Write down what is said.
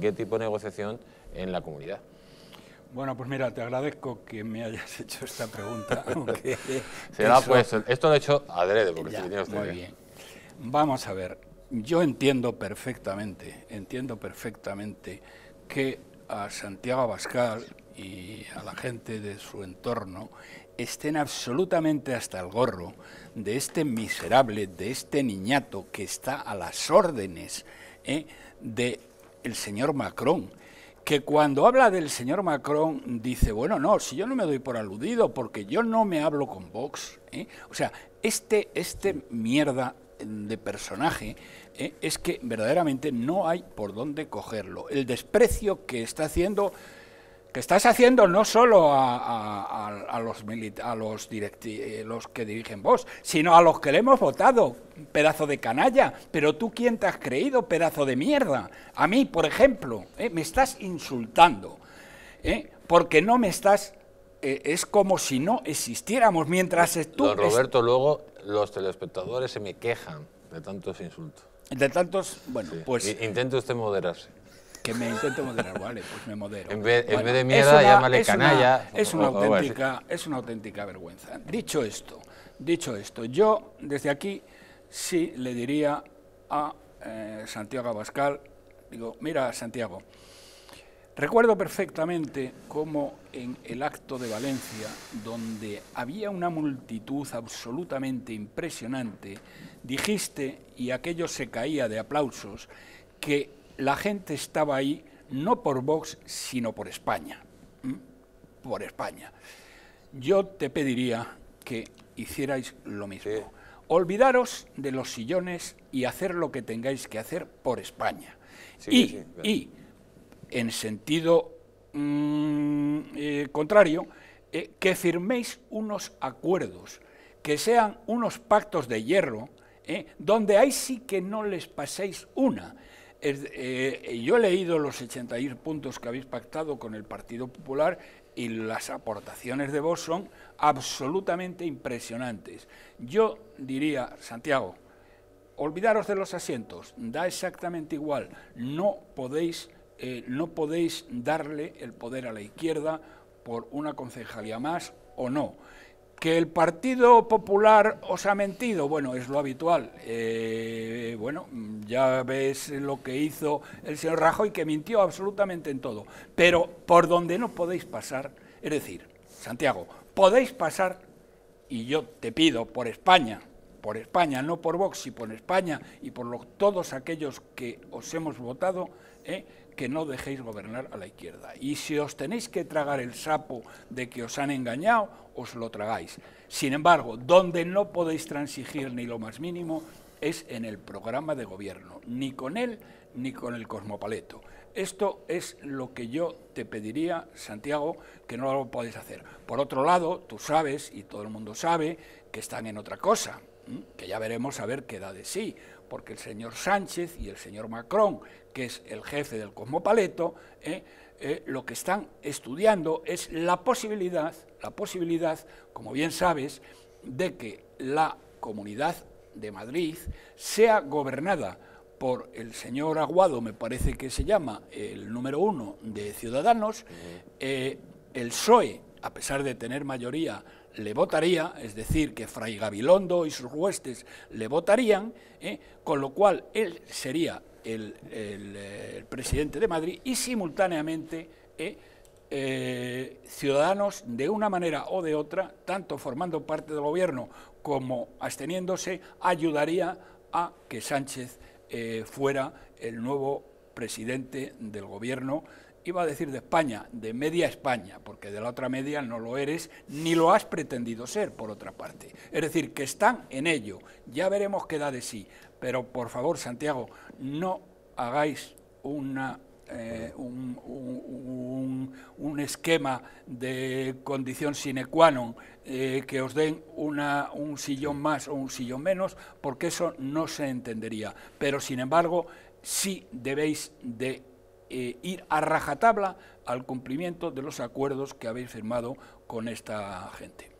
¿Qué tipo de negociación en la comunidad. Bueno, pues mira, te agradezco que me hayas hecho esta pregunta. Se Será pues, esto lo he hecho adrede, porque usted Muy bien. Vamos a ver, yo entiendo perfectamente, entiendo perfectamente que a Santiago Abascal y a la gente de su entorno estén absolutamente hasta el gorro de este miserable, de este niñato que está a las órdenes ¿eh? de el señor Macron, que cuando habla del señor Macron dice, bueno, no, si yo no me doy por aludido, porque yo no me hablo con Vox. ¿eh? O sea, este, este mierda de personaje ¿eh? es que verdaderamente no hay por dónde cogerlo. El desprecio que está haciendo que estás haciendo no solo a, a los, a eh, los, que dirigen vos, sino a los que le hemos votado, pedazo de canalla. Pero tú quién te has creído, pedazo de mierda. A mí, por ejemplo, eh, me estás insultando, eh, porque no me estás... es como si no existiéramos mientras tú... Roberto, luego los telespectadores se me quejan de tantos insultos. De tantos, bueno, pues... Intente usted moderarse que me intente moderar, vale, pues me modero. En vez, de mierda, llámale canalla. es, una auténtica, es una auténtica vergüenza. Dicho esto, dicho esto, yo desde aquí sí le diría a eh, Santiago Abascal, digo, mira Santiago, recuerdo perfectamente cómo en el acto de Valencia, donde había una multitud absolutamente impresionante, dijiste, y aquello se caía de aplausos, que la gente estaba ahí no por Vox, sino por España. Por España. Yo te pediría que hicierais lo mismo. Olvidaros de los sillones y hacer lo que tengáis que hacer por España. y, en sentido mm, eh, contrario, eh, que firméis unos acuerdos, que sean unos pactos de hierro, ¿eh? donde ahí sí que no les paséis una, eh, yo he leído los 81 puntos que habéis pactado con el Partido Popular y las aportaciones de vos son absolutamente impresionantes. Yo diría, Santiago, olvidaros de los asientos, da exactamente igual, no podéis, eh, no podéis darle el poder a la izquierda por una concejalía más o no. ¿Que el Partido Popular os ha mentido? Bueno, es lo habitual. Eh, bueno, ya ves lo que hizo el señor Rajoy, que mintió absolutamente en todo. Pero por donde no podéis pasar, es decir, Santiago, podéis pasar, y yo te pido por España, por España, no por Vox, y por España y por todos aquellos que os hemos votado, ¿eh? que no dejéis gobernar a la izquierda. Y si os tenéis que tragar el sapo de que os han engañado, os lo tragáis. Sin embargo, donde no podéis transigir ni lo más mínimo es en el programa de gobierno, ni con él ni con el cosmopaleto. Esto es lo que yo te pediría, Santiago, que no lo podéis hacer. Por otro lado, tú sabes, y todo el mundo sabe, que están en otra cosa, que ya veremos a ver qué da de sí, porque el señor Sánchez y el señor Macron, que es el jefe del Cosmopaleto, eh, eh, lo que están estudiando es la posibilidad, la posibilidad, como bien sabes, de que la comunidad de Madrid sea gobernada por el señor Aguado, me parece que se llama el número uno de Ciudadanos, eh, el PSOE, a pesar de tener mayoría le votaría, es decir, que Fray Gabilondo y sus huestes le votarían, ¿eh? con lo cual él sería el, eh, presidente de Madrid y simultáneamente ¿eh? ciudadanos de una manera o de otra, tanto formando parte del gobierno como absteniéndose, ayudaría a que Sánchez fuera el nuevo presidente del gobierno, iba a decir de España, de media España, porque de la otra media no lo eres, ni lo has pretendido ser, por otra parte. Es decir, que están en ello, ya veremos qué da de sí, pero por favor, Santiago, no hagáis una eh, un, esquema de condición sine qua non eh, que os den una, un sillón más o un sillón menos, porque eso no se entendería. Pero, sin embargo, sí debéis de eh, ir a rajatabla al cumplimiento de los acuerdos que habéis firmado con esta gente.